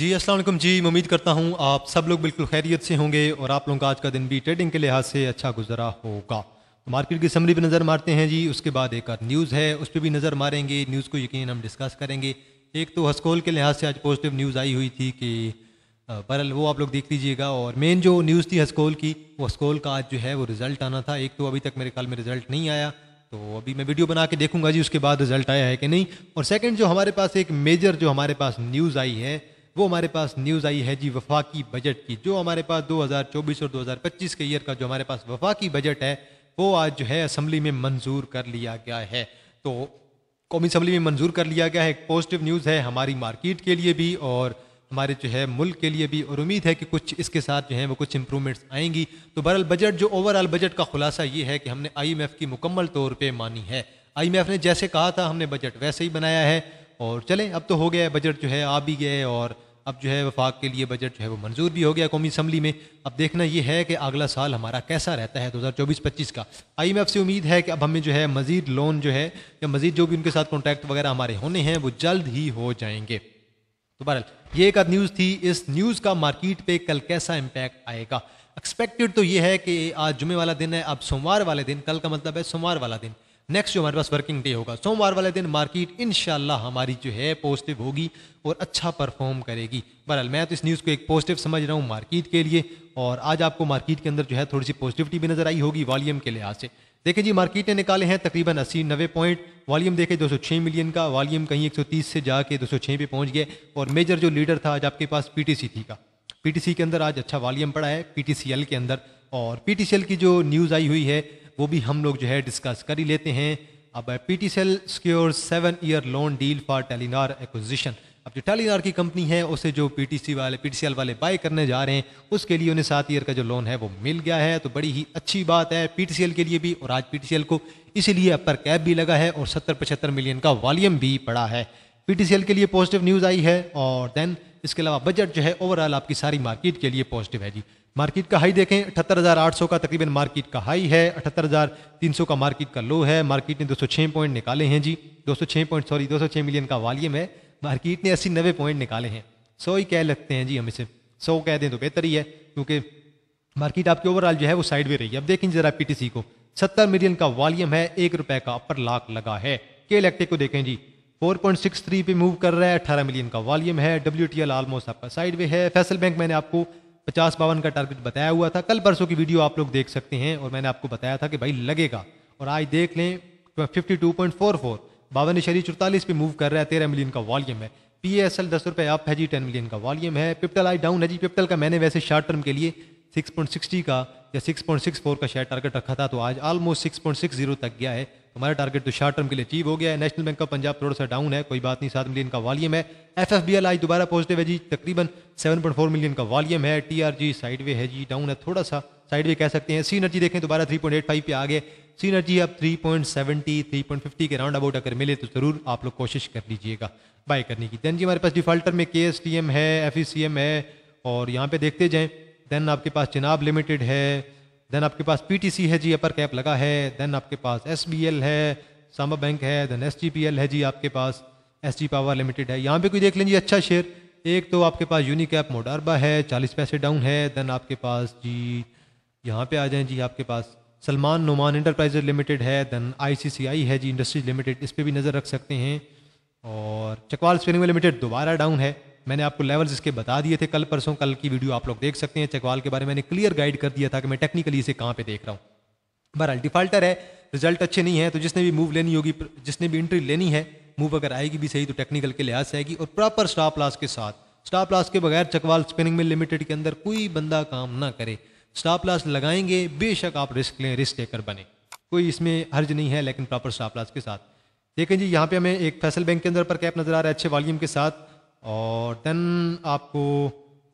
जी अस्सलाम वालेकुम जी उम्मीद करता हूँ आप सब लोग बिल्कुल खैरियत से होंगे और आप लोगों का आज का दिन भी ट्रेडिंग के लिहाज से अच्छा गुजरा होगा तो मार्केट की समरी पर नज़र मारते हैं जी उसके बाद एक आध न्यूज़ है उस पर भी नज़र मारेंगे न्यूज़ को यकीन हम डिस्कस करेंगे एक तो हसकोल के लिहाज से आज पॉजिटिव न्यूज़ आई हुई थी कि बरल वो आप लोग देख लीजिएगा और मेन जो न्यूज़ थी हसकोल की वो हस्कोल का आज जो है वो रिज़ल्ट आना था एक तो अभी तक मेरे ख्याल में रिज़ल्ट नहीं आया तो अभी मैं वीडियो बना के देखूंगा जी उसके बाद रिज़ल्ट आया है कि नहीं और सेकंड जो हमारे पास एक मेजर जो हमारे पास न्यूज़ आई है वो हमारे पास न्यूज़ आई है जी वफाकी बजट की जो हमारे पास 2024 और 2025 के ईयर का जो हमारे पास वफाकी बजट है वो आज जो है असम्बली में मंजूर कर लिया गया है तो कौमी असम्बली में मंजूर कर लिया गया है एक पॉजिटिव न्यूज़ है हमारी मार्केट के लिए भी और हमारे जो है मुल्क के लिए भी और उम्मीद है कि कुछ इसके साथ जो है वो कुछ इंप्रूवमेंट्स आएंगी तो बहरहाल बजट जो ओवरऑल बजट का खुलासा ये है कि हमने आईएमएफ की मुकम्मल तौर पे मानी है आईएमएफ ने जैसे कहा था हमने बजट वैसे ही बनाया है और चले अब तो हो गया है बजट जो है आ भी गए और अब जो है वफाक के लिए बजट जो है वो मंजूर भी हो गया कौमी असम्बली में अब देखना यह है कि अगला साल हमारा कैसा रहता है दो हज़ार चौबीस पच्चीस का आई एम एफ से उम्मीद है कि अब हमें जो है मजीद लोन जो है या मजीद जो भी उनके साथ कॉन्टैक्ट वगैरह हमारे होने हैं वो जल्द ही हो जाएंगे तो बहरहाल ये एक आध न्यूज़ थी इस न्यूज़ का मार्केट पर कल कैसा इम्पैक्ट आएगा एक्सपेक्टेड तो ये है कि आज जुमे वाला दिन है अब सोमवार वाले दिन कल का मतलब है सोमवार वाला दिन नेक्स्ट जो हमारे पास वर्किंग डे होगा सोमवार वाले दिन मार्केट इनशाला हमारी जो है पॉजिटिव होगी और अच्छा परफॉर्म करेगी बहरहाल मैं तो इस न्यूज़ को एक पॉजिटिव समझ रहा हूँ मार्केट के लिए और आज आपको मार्केट के अंदर जो है थोड़ी सी पॉजिटिविटी भी नजर आई होगी वॉल्यूम के लिहाज से देखें जी मार्केट ने निकाले हैं तकरीबन अस्सी नब्बे पॉइंट वॉल्यूम देखे 206 मिलियन का वॉल्यूम कहीं 130 से जाके 206 पे पहुंच गया और मेजर जो लीडर था आज आपके पास पीटीसी थी का पीटीसी के अंदर आज अच्छा वॉल्यूम पड़ा है पीटीसीएल के अंदर और पीटीसीएल की जो न्यूज़ आई हुई है वो भी हम लोग जो है डिस्कस कर ही लेते हैं अब P T C L secure seven year loan deal for Telenor acquisition अब जो टेलीनार की कंपनी है उसे जो पीटीसी वाले पीटीसीएल वाले बाय करने जा रहे हैं उसके लिए उन्हें सात ईयर का जो लोन है वो मिल गया है तो बड़ी ही अच्छी बात है पीटीसीएल के लिए भी और आज पीटीसीएल को इसीलिए अपर कैप भी लगा है और सत्तर पचहत्तर मिलियन का वॉल्यूम भी पड़ा है पीटीसीएल के लिए पॉजिटिव न्यूज़ आई है और देन इसके अलावा बजट जो है ओवरऑल आपकी सारी मार्केट के लिए पॉजिटिव है जी मार्केट का हाई देखें अठहत्तर हज़ार आठ सौ का तकरीबन मार्केट का हाई है अठहत्तर हज़ार तीन सौ का मार्केट का लो है मार्केट ने दो सौ पॉइंट निकाले हैं जी दो सौ पॉइंट सॉरी दो सौ मिलियन का वालीम है मार्केट ने अस्सी नबे पॉइंट निकाले हैं सौ ही कह लगते हैं जी हम इसे सौ कह दें तो बेहतर ही है क्योंकि मार्केट आपकी ओवरऑल जो है वो साइड रही है अब देखें जरा पीटीसी को सत्तर मिलियन का वॉल्यूम है एक रुपए का अपर लाख लगा है के इलेक्ट्रिक को देखें जी 4.63 पे मूव कर रहा है 18 मिलियन का वॉल्यूम है डब्ल्यू टी एल ऑलमोस्ट आपका साइड वे है फैसल बैंक मैंने आपको पचास बावन का टारगेट बताया हुआ था कल परसों की वीडियो आप लोग देख सकते हैं और मैंने आपको बताया था कि भाई लगेगा और आज देख लें fifty two point four four बावन शरीर चौतालीस पे मूव कर रहा है तेरह मिलियन का वॉल्यूम है पी एस एल दस रुपये अप है जी टेन मिलियन का वॉल्यूम है पिप्टल आई डाउन है जी पिप्टल का मैंने वैसे शॉर्ट टर्म के लिए 6.60 का या 6.64 का शेयर टारगेट रखा था तो आज ऑलमोस्ट 6.60 तक गया है हमारा टारगेट तो शॉर्ट टर्म के लिए अचीव हो गया है नेशनल बैंक ऑफ पंजाब थोड़ा सा डाउन है कोई बात नहीं सात मिलियन का वॉल्यूम है एफ एफ बी एल आज दोबारा पॉजिटिव है जी तकरीबन सेवन पॉइंट फोर मिलियन का वॉल्यूम है टी आर जी साइडवे है जी डाउन है थोड़ा सा साइडवे कह सकते हैं सीनर्जी देखें दोबारा थ्री पॉइंट एट फाइव पे आ गए सीनर्जी अब three point seventy three point fifty के राउंड अबाउट अगर मिले तो ज़रूर आप लोग कोशिश कर लीजिएगा बाय करने की देन जी हमारे पास डिफॉल्टर में के एस टी एम है एफ ई सी एम है और यहाँ पे देखते जाएँ देन आपके पास चिनाब लिमिटेड है देन आपके पास पीटीसी है जी अपर कैप लगा है देन आपके पास एसबीएल है सामा बैंक है देन एसजीपीएल है जी आपके पास एसजी पावर लिमिटेड है यहाँ पे कोई देख जी अच्छा शेयर एक तो आपके पास यूनिकैप मोडारबा है चालीस पैसे डाउन है देन आपके पास जी यहाँ पे आ जाए जी आपके पास सलमान नुमान इंटरप्राइजेज लिमिटेड है देन आईसीसीआई है जी इंडस्ट्रीज लिमिटेड इस पर भी नज़र रख सकते हैं और चकवाल स्पिनिंग लिमिटेड दोबारा डाउन है मैंने आपको लेवल्स इसके बता दिए थे कल परसों कल की वीडियो आप लोग देख सकते हैं चकवाल के बारे में मैंने क्लियर गाइड कर दिया था कि मैं टेक्निकली इसे कहाँ पे देख रहा हूँ बार डिफाल्टर है रिजल्ट अच्छे नहीं है तो जिसने भी मूव लेनी होगी जिसने भी एंट्री लेनी है मूव अगर आएगी भी सही तो टेक्निकल के लिहाज से आएगी और प्रॉपर स्टॉप लॉस के साथ स्टॉप लॉस के बगैर चकवाल स्पिनिंग में लिमिटेड के अंदर कोई बंदा काम ना करे स्टॉप लॉस लगाएंगे बेशक आप रिस्क लें रिस्क लेकर बने कोई इसमें हर्ज नहीं है लेकिन प्रॉपर स्टॉप लॉस के साथ देखें जी यहाँ पे हमें एक फैसल बैंक के अंदर पर कैप नजर आ रहा है अच्छे वॉल्यूम के साथ और देन आपको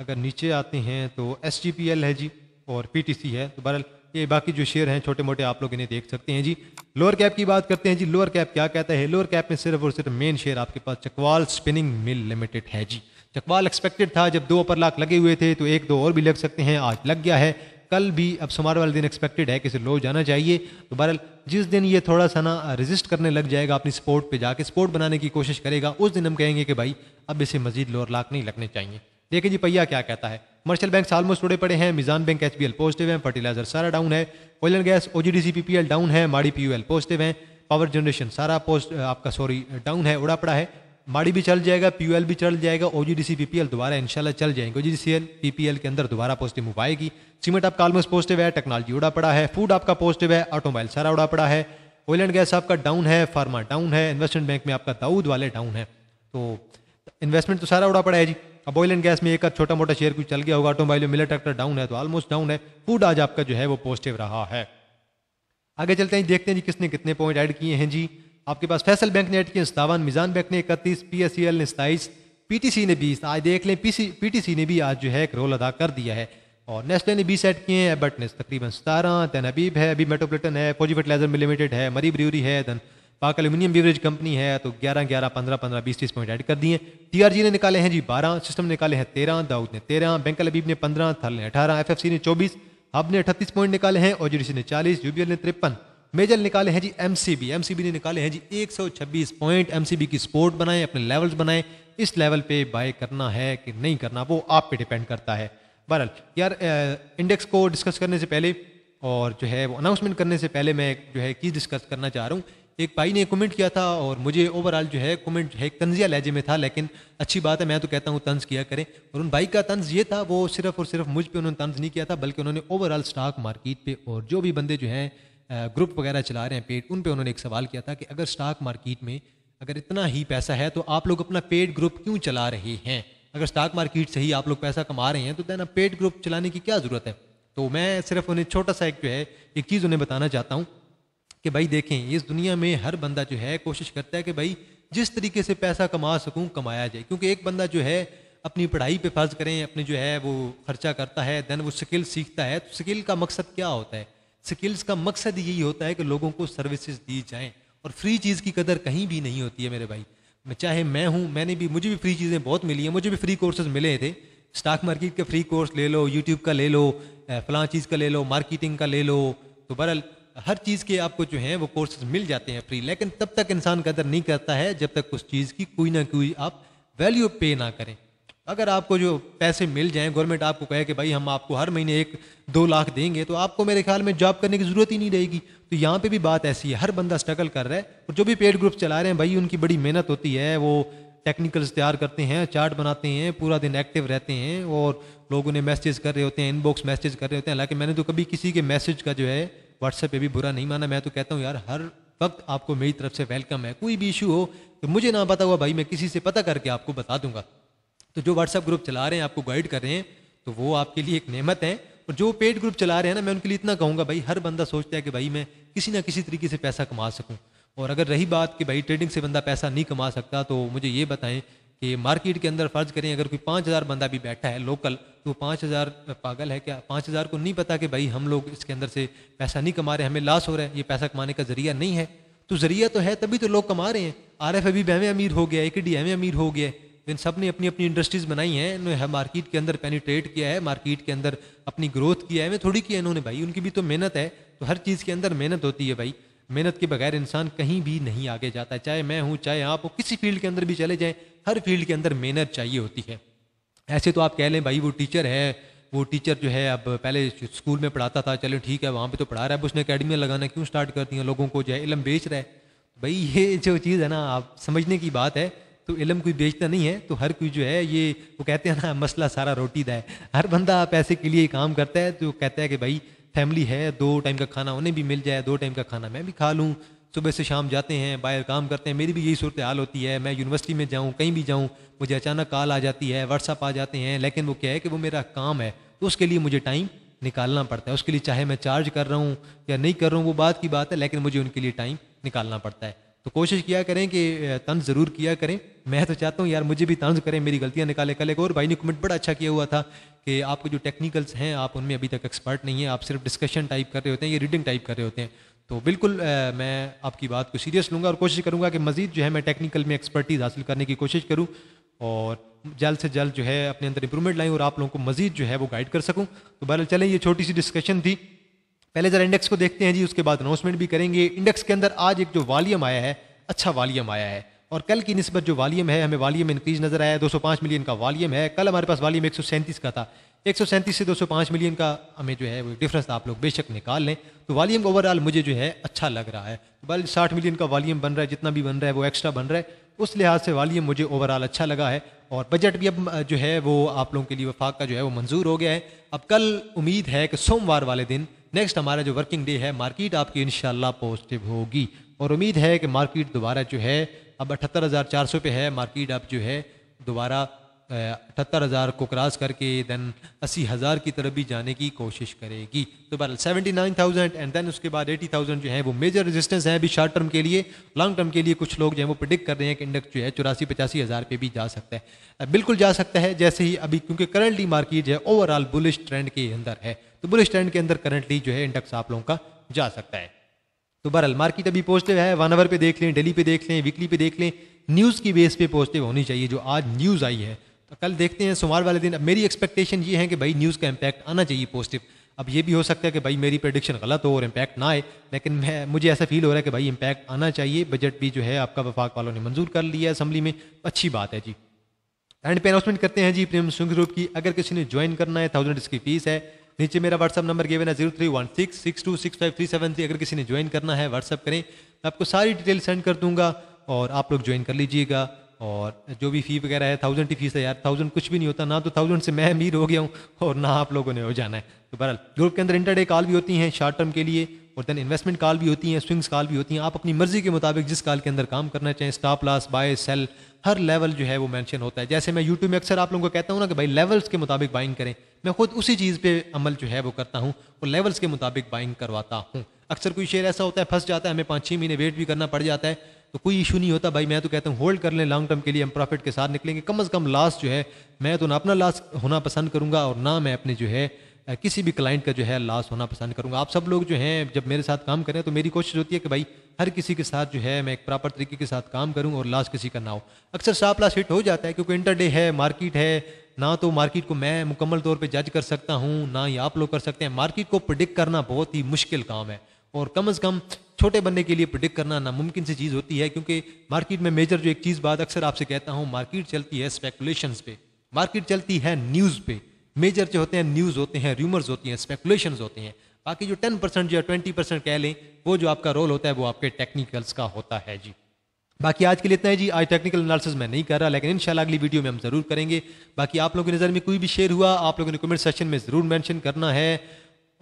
अगर नीचे आते हैं तो एस है जी और पी है तो बहरल ये बाकी जो शेयर हैं छोटे मोटे आप लोग इन्हें देख सकते हैं जी लोअर कैप की बात करते हैं जी लोअर कैप क्या कहता है लोअर कैप में सिर्फ और सिर्फ मेन शेयर आपके पास चकवाल स्पिनिंग मिल लिमिटेड है जी चकवाल एक्सपेक्टेड था जब दो अपर लाख लगे हुए थे तो एक दो और भी लग सकते हैं आज लग गया है कल भी अब सोमवार वाले दिन एक्सपेक्टेड है कि इसे लो जाना चाहिए तो बहरल जिस दिन ये थोड़ा सा ना रजिस्ट करने लग जाएगा अपनी स्पोर्ट पे जाके स्पोर्ट बनाने की कोशिश करेगा उस दिन हम कहेंगे कि भाई अब इसे मजीद लोअर लाख नहीं लगने चाहिए देखिए जी पहिया क्या कहता है मर्शल बैंक आलमोस्ट टुडे पड़े हैं मिजान बैंक एच पॉजिटिव है फर्टिलाइजर सारा डाउन है oil and gas O G down है माड़ी पी पॉजिटिव है पावर जनरेशन सारा पोस्ट आपका सॉरी डाउन है उड़ा पड़ा है माड़ी भी चल जाएगा पी भी चल जाएगा ओ जी डी दोबारा इनशाला चल जाएंगे ओ जी डी के अंदर दोबारा पॉजिटिव मूव आएगी सीमेंट आपका ऑलमोस्ट पॉजिटिव है टेक्नोलॉजी उड़ा पड़ा है फूड आपका पॉजिटिव है ऑटोमोबाइल सारा उड़ा पड़ा है ऑयल एंड गैस आपका डाउन है फार्मा डाउन है इन्वेस्टमेंट बैंक में आपका दाऊद वाले डाउन है तो इन्वेस्टमेंट तो सारा उड़ा पड़ा है जी अब ऑयल एंड गैस में एक छोटा मोटा शेयर कुछ चल गया होगा ऑटोमोबाइल मिलर ट्रैक्टर डाउन है तो ऑलमोस्ट डाउन है फूड आज आपका जो है वो पॉजिटिव रहा है आगे चलते हैं देखते हैं जी किसने कितने पॉइंट ऐड किए हैं जी आपके पास फैसल बैंक ने ऐड किए सतावन मिजान बैंक ने इकतीस पी e ने सताईस पीटीसी ने बीस आज देख लें पीसी पीटीसी ने भी आज जो है एक रोल अदा कर दिया है और नेस्ले ने बीस ऐड किए हैं एबट ने तकरीबन सतारह दैन अबीब है अभी मेट्रोपोलिटन है फौजी फर्टिलाइजर लिमिटेड है मरी ब्रूरी है दैन पाक एल्यूमिनियम बीवरेज कंपनी है तो 11 11 15 15 20 तीस पॉइंट ऐड कर दिए टीआरजी ने निकाले हैं जी 12 सिस्टम निकाले हैं 13 दाऊद ने 13 बैंक अबीब ने 15 थल ने 18 एफएफसी ने 24 हब ने 38 पॉइंट निकाले हैं और ओजीडीसी ने 40 यूबीएल ने तिरपन मेजर निकाले हैं जी एमसीबी एमसीबी ने निकाले हैं जी एक पॉइंट एमसीबी की स्पोर्ट बनाए अपने लेवल्स बनाए इस लेवल पे बाय करना है कि नहीं करना वो आप पे डिपेंड करता है बहरहाल यार इंडेक्स को डिस्कस करने से पहले और जो है वो अनाउंसमेंट करने से पहले मैं जो है की डिस्कस करना चाह रहा हूँ एक भाई ने कमेंट किया था और मुझे ओवरऑल जो है कमेंट है तंजिया लहजे में था लेकिन अच्छी बात है मैं तो कहता हूँ तंज किया करें और उन भाई का तंज ये था वो सिर्फ और सिर्फ मुझ पर उन्होंने तंज नहीं किया था बल्कि उन्होंने ओवरऑल स्टॉक मार्केट पर और जो भी बंदे जो हैं ग्रुप वगैरह चला रहे हैं पेड उन पर उन्होंने एक सवाल किया था कि अगर स्टॉक मार्केट में अगर इतना ही पैसा है तो आप लोग अपना पेड ग्रुप क्यों चला रहे हैं अगर स्टॉक मार्केट से ही आप लोग पैसा कमा रहे हैं तो देना पेड ग्रुप चलाने की क्या ज़रूरत है तो मैं सिर्फ उन्हें छोटा सा एक जो है एक चीज़ उन्हें बताना चाहता हूँ कि भाई देखें इस दुनिया में हर बंदा जो है कोशिश करता है कि भाई जिस तरीके से पैसा कमा सकूं कमाया जाए क्योंकि एक बंदा जो है अपनी पढ़ाई पे फर्ज करें अपने जो है वो खर्चा करता है दैन वो स्किल सीखता है तो स्किल का मकसद क्या होता है स्किल्स का मकसद यही होता है कि लोगों को सर्विसेज दी जाएँ और फ्री चीज़ की कदर कहीं भी नहीं होती है मेरे भाई चाहे मैं हूँ मैंने भी मुझे भी फ्री चीज़ें बहुत मिली हैं मुझे भी फ्री कोर्सेज मिले थे स्टॉक मार्केट का फ्री कोर्स ले लो यूट्यूब का ले लो फलां चीज़ का ले लो मार्केटिंग का ले लो तो बहरहाल हर चीज़ के आपको जो है वो कोर्सेज मिल जाते हैं फ्री लेकिन तब तक इंसान कदर नहीं करता है जब तक उस चीज़ की कोई ना कोई आप वैल्यू पे ना करें अगर आपको जो पैसे मिल जाएं गवर्नमेंट आपको कहे कि भाई हम आपको हर महीने एक दो लाख देंगे तो आपको मेरे ख्याल में जॉब करने की ज़रूरत ही नहीं रहेगी तो यहाँ पे भी बात ऐसी है हर बंदा स्ट्रगल कर रहा है और जो भी पेड ग्रुप चला रहे हैं भाई उनकी बड़ी मेहनत होती है वो टेक्निकल्स तैयार करते हैं चार्ट बनाते हैं पूरा दिन एक्टिव रहते हैं और लोग उन्हें मैसेज कर रहे होते हैं इनबॉक्स मैसेज कर रहे होते हैं हालांकि मैंने तो कभी किसी के मैसेज का जो है व्हाट्सएप पे भी बुरा नहीं माना मैं तो कहता हूँ यार हर वक्त आपको मेरी तरफ से वेलकम है कोई भी इशू हो तो मुझे ना पता हुआ भाई मैं किसी से पता करके आपको बता दूंगा तो जो व्हाट्सएप ग्रुप चला रहे हैं आपको गाइड कर रहे हैं तो वो आपके लिए एक नेमत है और जो पेड ग्रुप चला रहे हैं ना मैं उनके लिए इतना कहूँगा भाई हर बंदा सोचता है कि भाई मैं किसी ना किसी तरीके से पैसा कमा सकूँ और अगर रही बात कि भाई ट्रेडिंग से बंदा पैसा नहीं कमा सकता तो मुझे ये बताएं कि मार्केट के अंदर फ़र्ज करें अगर कोई पाँच हज़ार बंदा भी बैठा है लोकल तो पाँच हज़ार पागल है क्या पाँच हज़ार को नहीं पता कि भाई हम लोग इसके अंदर से पैसा नहीं कमा रहे हमें लॉस हो रहा है ये पैसा कमाने का जरिया नहीं है तो जरिया तो है तभी तो लोग कमा रहे हैं आर एफ अभी बहवें अमीर हो गया एक डी एवें अमीर हो गया इन सब ने अपनी अपनी इंडस्ट्रीज़ बनाई हैं इन्होंने मार्केट के अंदर पेनीट्रेट किया है मार्केट के अंदर अपनी ग्रोथ किया है मैं थोड़ी किया इन्होंने भाई उनकी भी तो मेहनत है तो हर चीज़ के अंदर मेहनत होती है भाई मेहनत के बगैर इंसान कहीं भी नहीं आगे जाता चाहे मैं हूँ चाहे आप हो किसी फील्ड के अंदर भी चले जाएँ हर फील्ड के अंदर मेहनत चाहिए होती है ऐसे तो आप कह लें भाई वो टीचर है वो टीचर जो है अब पहले स्कूल में पढ़ाता था चलो ठीक है वहाँ पे तो पढ़ा रहा है अब उसने अकेडमियाँ लगाना क्यों स्टार्ट कर हैं लोगों को जो है इलम बेच रहा है भाई ये जो चीज़ है ना आप समझने की बात है तो इलम कोई बेचता नहीं है तो हर कोई जो है ये वो कहते हैं ना मसला सारा रोटी दा है हर बंदा पैसे के लिए काम करता है तो कहता है कि भाई फैमिली है दो टाइम का खाना उन्हें भी मिल जाए दो टाइम का खाना मैं भी खा लूँ सुबह से शाम जाते हैं बाहर काम करते हैं मेरी भी यही सूरत हाल होती है मैं यूनिवर्सिटी में जाऊँ कहीं भी जाऊँ मुझे अचानक कॉल आ जाती है व्हाट्सअप आ जाते हैं लेकिन वो क्या है कि वो मेरा काम है तो उसके लिए मुझे टाइम निकालना पड़ता है उसके लिए चाहे मैं चार्ज कर रहा हूँ या नहीं कर रहा हूँ वो बात की बात है लेकिन मुझे उनके लिए टाइम निकालना पड़ता है तो कोशिश किया करें कि तंज ज़रूर किया करें मैं तो चाहता हूँ यार मुझे भी तंज करें मेरी गलतियाँ निकाले कल एक और भाई ने कमेंट बड़ा अच्छा किया हुआ था कि आपके जो टेक्निकल्स हैं आप उनमें अभी तक एक्सपर्ट नहीं है आप सिर्फ डिस्कशन टाइप कर रहे होते हैं या रीडिंग टाइप कर रहे होते हैं तो बिल्कुल आ, मैं आपकी बात को सीरियस लूँगा और कोशिश करूँगा कि मज़ीद जो है मैं टेक्निकल में एक्सपर्टीज़ हासिल करने की कोशिश करूँ और जल्द से जल्द जो है अपने अंदर इंप्रूवमेंट लाएँ और आप लोगों को मज़ीद जो है वो गाइड कर सकूँ तो बहरहाल चलें ये छोटी सी डिस्कशन थी पहले ज़रा इंडेक्स को देखते हैं जी उसके बाद अनाउंसमेंट भी करेंगे इंडेक्स के अंदर आज एक जो वालीम आया है अच्छा वालीम आया है और कल की नस्बत जो वालीम है हमें वालीम इंक्रीज नज़र आया है दो मिलियन का वालीम है कल हमारे पास वालीम एक का था एक से पाँच मिलियन का हमें जो है वो डिफरेंस आप लोग बेशक निकाल लें तो वॉल्यूम ओवरऑल मुझे जो है अच्छा लग रहा है बल साठ मिलियन का वॉल्यूम बन रहा है जितना भी बन रहा है वो एक्स्ट्रा बन रहा है उस लिहाज से वॉल्यूम मुझे ओवरऑल अच्छा लगा है और बजट भी अब जो है वो आप लोगों के लिए वफाक का जो है वो मंजूर हो गया है अब कल उम्मीद है कि सोमवार वाले दिन नेक्स्ट हमारा जो वर्किंग डे है मार्केट आपकी इन पॉजिटिव होगी और उम्मीद है कि मार्केट दोबारा जो है अब अठहत्तर हज़ार चार सौ पे है मार्केट अब जो है दोबारा अठहत्तर हज़ार को क्रॉस करके देन अस्सी हज़ार की तरफ भी जाने की कोशिश करेगी तो बहरल seventy nine thousand and then उसके बाद एटी थाउजेंड जो है वो मेजर रेजिस्टेंस है अभी शॉर्ट टर्म के लिए लॉन्ग टर्म के लिए कुछ लोग जो है वो प्रिडिक्ट कर रहे हैं कि इंडेक्स जो है चौरासी पचासी हज़ार पे भी जा सकता है बिल्कुल जा सकता है जैसे ही अभी क्योंकि करंटली मार्केट जो है ओवरऑल बुलिश ट्रेंड के अंदर है तो बुलिश ट्रेंड के अंदर करंटली जो है इंडेक्स आप लोगों का जा सकता है तो बहरअल मार्केट अभी पॉजिटिव है वन आवर पे देख लें डेली पे देख लें वीकली पे देख लें न्यूज़ की बेस पे पॉजिटिव होनी चाहिए जो आज न्यूज़ आई है कल देखते हैं सोमवार वाले दिन अब मेरी एक्सपेक्टेशन ये है कि भाई न्यूज़ का इम्पैक्ट आना चाहिए पॉजिटिव अब ये भी हो सकता है कि भाई मेरी प्रडिक्शन गलत हो और इम्पैक्ट ना आए लेकिन मैं मुझे ऐसा फील हो रहा है कि भाई इम्पैक्ट आना चाहिए बजट भी जो है आपका वफाक वालों ने मंजूर कर लिया है असम्बली में अच्छी बात है जी एंड पे अनाउंसमेंट करते हैं जी प्रेम सुंग ग्रुप की अगर किसी ने ज्वाइन करना है थाउजेंड इसकी फीस है नीचे मेरा व्हाट्सअप नंबर गेवन है zero three one six six two six five three seven three अगर किसी ने ज्वाइन करना है व्हाट्सअप करें मैं आपको सारी डिटेल सेंड कर दूंगा और आप लोग ज्वाइन कर लीजिएगा और जो भी फ़ी वगैरह है थाउजेंड की फ़ीस है यार थाउजेंड कुछ भी नहीं होता ना तो थाउजेंड से मैं अमीर हो गया हूँ और ना आप लोगों ने हो जाना है तो बहरहाल ग्रुप के अंदर इंटरडे कॉल भी होती हैं शॉर्ट टर्म के लिए और देन इन्वेस्टमेंट कॉल भी होती हैं स्विंग्स कॉल भी होती हैं आप अपनी मर्जी के मुताबिक जिस कॉल के अंदर काम करना चाहें स्टॉप लॉस बाय सेल हर लेवल जो है वो मैंशन होता है जैसे मैं यूट्यूब में अक्सर आप लोगों को कहता हूँ ना कि भाई लेवल्स के मुताबिक बाइंग करें मैं खुद उसी चीज़ पर अमल जो है वो करता हूँ और लेवल्स के मुताबिक बाइंग करवाता हूँ अक्सर कोई शेयर ऐसा होता है फंस जाता है हमें पाँच छः महीने वेट भी करना पड़ जाता है तो कोई इशू नहीं होता भाई मैं तो कहता हूँ होल्ड कर लें लॉन्ग टर्म के लिए हम प्रॉफिट के साथ निकलेंगे कम अज़ कम लॉस जो है मैं तो ना अपना लॉस होना पसंद करूँगा और ना मैं अपने जो है किसी भी क्लाइंट का जो है लॉस होना पसंद करूँगा आप सब लोग जो हैं जब मेरे साथ काम करें तो मेरी कोशिश होती है कि भाई हर किसी के साथ जो है मैं एक प्रॉपर तरीके के साथ काम करूँ और लॉस किसी का ना हो अक्सर साफ लॉस हिट हो जाता है क्योंकि इंटरडे है मार्केट है ना तो मार्केट को मैं मुकम्मल तौर पर जज कर सकता हूँ ना ही आप लोग कर सकते हैं मार्केट को प्रडिक्ट करना बहुत ही मुश्किल काम है और कम अज़ कम छोटे बनने के लिए प्रिडिक्ट करना नामुमकिन सी चीज़ होती है क्योंकि मार्केट में मेजर जो एक चीज़ बात अक्सर आपसे कहता हूँ मार्केट चलती है स्पेकुलेशन पे मार्केट चलती है न्यूज़ पे मेजर जो होते हैं न्यूज़ होते हैं र्यूमर्स होती हैं स्पेकुलेशन होते हैं बाकी जो टेन परसेंट या ट्वेंटी परसेंट कह लें वो जो आपका रोल होता है वो आपके टेक्निकल्स का होता है जी बाकी आज के लिए इतना है जी आज टेक्निकल एनालिसिस मैं नहीं कर रहा लेकिन इंशाल्लाह अगली वीडियो में हम जरूर करेंगे बाकी आप लोगों की नज़र में कोई भी शेयर हुआ आप लोगों ने कमेंट सेक्शन में ज़रूर मेंशन करना है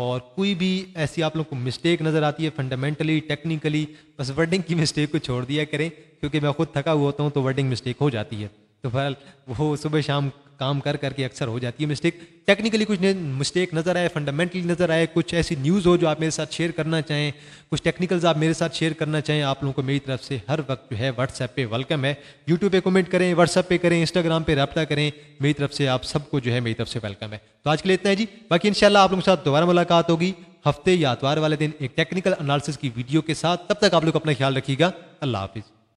और कोई भी ऐसी आप लोग को मिस्टेक नज़र आती है फंडामेंटली टेक्निकली बस वर्डिंग की मिस्टेक को छोड़ दिया करें क्योंकि मैं खुद थका हुआ होता हूँ तो वर्डिंग मिस्टेक हो जाती है तो फिर वो सुबह शाम काम कर करके अक्सर हो जाती है मिस्टेक टेक्निकली कुछ मिस्टेक नज़र आए फंडामेंटली नज़र आए कुछ ऐसी न्यूज़ हो जो आप मेरे साथ शेयर करना चाहें कुछ टेक्निकल्स आप मेरे साथ शेयर करना चाहें आप लोगों को मेरी तरफ से हर वक्त जो है व्हाट्सएप पे वेलकम है यूट्यूब पे कमेंट करें व्हाट्सएप पे करें इंस्टाग्राम पे रबता करें मेरी तरफ से आप सबको जो है मेरी तरफ से वेलकम है तो आज के लिए इतना है जी बाकी इंशाल्लाह आप लोगों के साथ दोबारा मुलाकात होगी हफ्ते या आतवार वाले दिन एक टेक्निकल अनालिस की वीडियो के साथ तब तक आप लोग अपना ख्याल रखिएगा अल्लाह हाफिज़